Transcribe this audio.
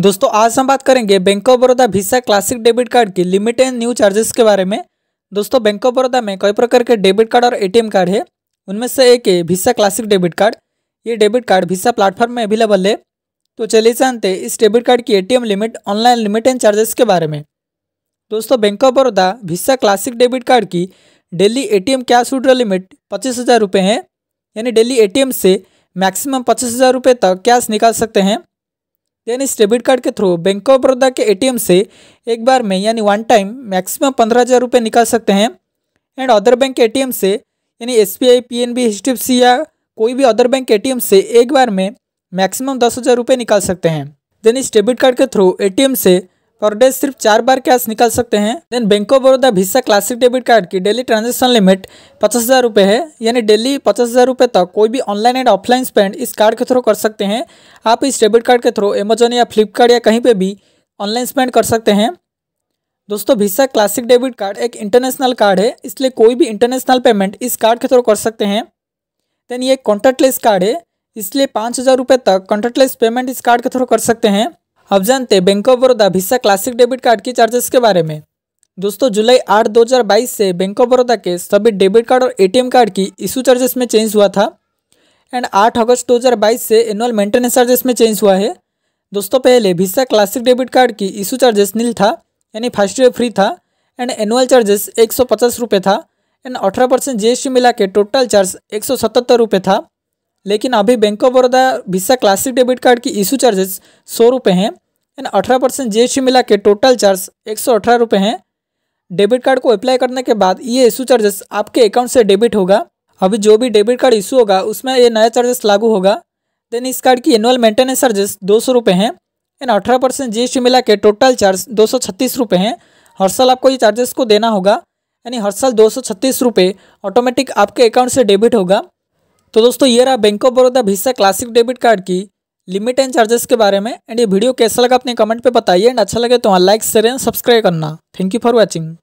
दोस्तों आज हम बात करेंगे Bank of Baroda Visa classic debit card की लिमिट एंड न्यू चार्जेस के बारे में दोस्तों बैंक ऑफ बड़ौदा में कई प्रकार के डेबिट कार्ड और एटीएम कार्ड है उनमें से एक है वीसा क्लासिक डेबिट कार्ड ये डेबिट कार्ड भिस्सा प्लेटफॉर्म में अवेलेबल है तो चलिए जानते हैं इस डेबिट कार्ड की a limit online limit and charges के बारे में दोस्तों Bank of Baroda Visa classic debit card की daily A T cash withdraw limit पच्चीस हज़ार रुपये है यानी डेली ए से मैक्सिमम पच्चीस हज़ार रुपये तक कैश निकाल सकते हैं देन इस डेबिट कार्ड के थ्रू बैंक ऑफ बड़ौदा के एटीएम से एक बार में यानी वन टाइम मैक्सिमम पंद्रह हज़ार रुपये निकाल सकते हैं एंड अदर बैंक के एटीएम से यानी S B I P N B H D F C या कोई भी अदर बैंक एटीएम से एक बार में मैक्सिमम दस हज़ार रुपये निकाल सकते हैं देन इस डेबिट कार्ड के थ्रू ए से पर डे सिर्फ चार बार कैश निकाल सकते हैं then Bank of Baroda Visa classic debit card की डेली ट्रांजेक्शन लिमिट पचास हज़ार रुपये है यानी डेली पचास हज़ार रुपये तक कोई भी ऑनलाइन एंड ऑफलाइन स्पेंड इस कार्ड के थ्रू कर सकते हैं आप इस डेबिट कार्ड के थ्रू अमेजोन या फ्लिपकार्ट या कहीं पर भी ऑनलाइन स्पेंड कर सकते हैं दोस्तों भिसा क्लासिक डेबिट कार्ड एक इंटरनेशनल कार्ड है इसलिए कोई भी इंटरनेशनल पेमेंट इस कार्ड के थ्रू कर सकते हैं देन ये कॉन्टैक्टलेस कार्ड है इसलिए पाँच हज़ार रुपये तक कॉन्टैक्टलेस पेमेंट इस कार्ड के थ्रू कर सकते हैं अब जानते हैं bank of Baroda Visa classic debit card की चार्जेस के बारे में दोस्तों जुलाई 8 2022 से बैंक ऑफ बड़ौदा के सभी डेबिट कार्ड और एटीएम कार्ड की इशू चार्जेस में चेंज हुआ था एंड 8 अगस्त 2022 से एनुअल मेंटेनेंस चार्जेस में चेंज हुआ है दोस्तों पहले भिस्सा क्लासिक डेबिट कार्ड की इशू चार्जेस नील था यानी फर्स्ट ईयर फ्री था एंड एनुअल चार्जेस एक सौ था एंड अठारह परसेंट जी मिला के टोटल चार्ज एक सौ था लेकिन अभी bank of Baroda Visa classic debit card की इशू चार्जेस सौ रुपये हैं यानी अठारह परसेंट जी एस मिला के टोटल चार्ज एक सौ अठारह रुपये हैं डेबिट कार्ड को अप्लाई करने के बाद ये इशू चार्जेस आपके अकाउंट से डेबिट होगा अभी जो भी डेबिट कार्ड इशू होगा उसमें ये नया चार्जेस लागू होगा देन इस कार्ड की एनुअल मेंटेनेंस चार्जेस दो सौ रुपये हैं एंड अठारह परसेंट जी एस टी मिला के टोटल चार्ज दो सौ छत्तीस रुपये हैं हर साल आपको ये चार्जेस को देना होगा यानी हर साल दो सौ छत्तीस रुपये ऑटोमेटिक आपके अकाउंट से डेबिट होगा तो दोस्तों ये रहा bank of Baroda Visa classic debit card की लिमिट एंड चार्जेस के बारे में एंड ये वीडियो कैसा लगा अपने कमेंट पे बताइए एंड अच्छा लगे तो वहाँ लाइक शेयर एंड सब्सक्राइब करना थैंक यू फॉर वॉचिंग